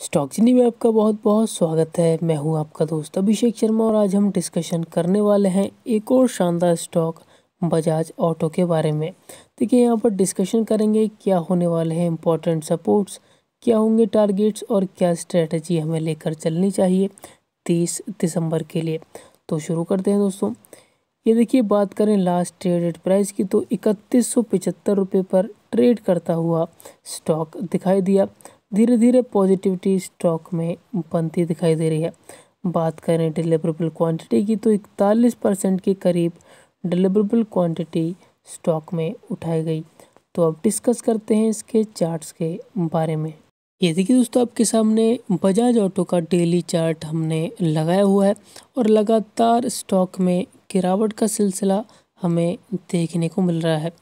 stock चिन्नी में आपका बहुत बहुत स्वागत है मैं हूं आपका दोस्त अभिषेक शर्मा और आज हम डिस्कशन करने वाले हैं एक और शानदार स्टॉक बजाज ऑटो के बारे में देखिए यहां पर डिस्कशन करेंगे क्या होने वाले हैं इम्पोर्टेंट सपोर्ट्स क्या होंगे टारगेट्स और क्या स्ट्रेटजी हमें लेकर चलनी चाहिए तीस दिसंबर के लिए तो शुरू करते हैं दोस्तों ये देखिए बात करें लास्ट ट्रेडेड प्राइस की तो इकतीस सौ पर ट्रेड करता हुआ स्टॉक दिखाई दिया धीरे धीरे पॉजिटिविटी स्टॉक में बनती दिखाई दे रही है बात करें डिलीवरेबल क्वांटिटी की तो इकतालीस परसेंट के करीब डिलीवरेबल क्वांटिटी स्टॉक में उठाई गई तो अब डिस्कस करते हैं इसके चार्ट्स के बारे में ये देखिए दोस्तों आपके सामने बजाज ऑटो का डेली चार्ट हमने लगाया हुआ है और लगातार स्टॉक में गिरावट का सिलसिला हमें देखने को मिल रहा है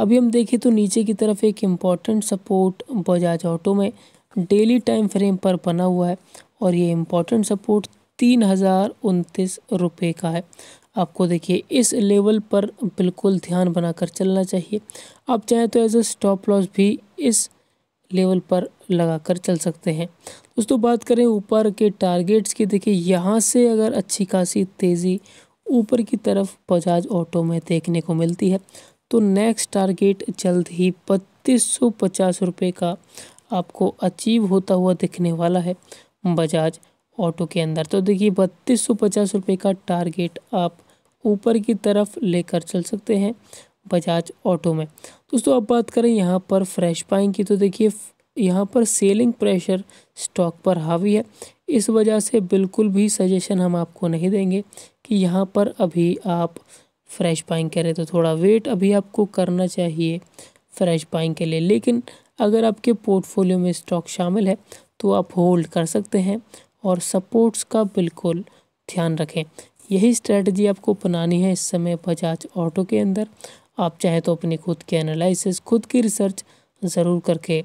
अभी हम देखें तो नीचे की तरफ एक इम्पॉर्टेंट सपोर्ट बजाज ऑटो में डेली टाइम फ्रेम पर बना हुआ है और ये इम्पॉर्टेंट सपोर्ट तीन हज़ार उनतीस रुपये का है आपको देखिए इस लेवल पर बिल्कुल ध्यान बनाकर चलना चाहिए आप चाहें तो एज अ स्टॉप लॉस भी इस लेवल पर लगाकर चल सकते हैं दोस्तों बात करें ऊपर के टारगेट्स की देखिए यहाँ से अगर अच्छी खासी तेज़ी ऊपर की तरफ बजाज ऑटो में देखने को मिलती है तो नेक्स्ट टारगेट जल्द ही बत्तीस सौ पचास रुपये का आपको अचीव होता हुआ दिखने वाला है बजाज ऑटो के अंदर तो देखिए बत्तीस सौ पचास रुपये का टारगेट आप ऊपर की तरफ लेकर चल सकते हैं बजाज ऑटो में दोस्तों अब बात करें यहाँ पर फ्रेश पाइन की तो देखिए यहाँ पर सेलिंग प्रेशर स्टॉक पर हावी है इस वजह से बिल्कुल भी सजेशन हम आपको नहीं देंगे कि यहाँ पर अभी आप फ्रेश बाइंग करें तो थोड़ा वेट अभी आपको करना चाहिए फ्रेश बाइंग के लिए लेकिन अगर आपके पोर्टफोलियो में स्टॉक शामिल है तो आप होल्ड कर सकते हैं और सपोर्ट्स का बिल्कुल ध्यान रखें यही स्ट्रेटजी आपको अपनानी है इस समय बजाज ऑटो के अंदर आप चाहें तो अपने खुद के एनालिसिस खुद की रिसर्च ज़रूर करके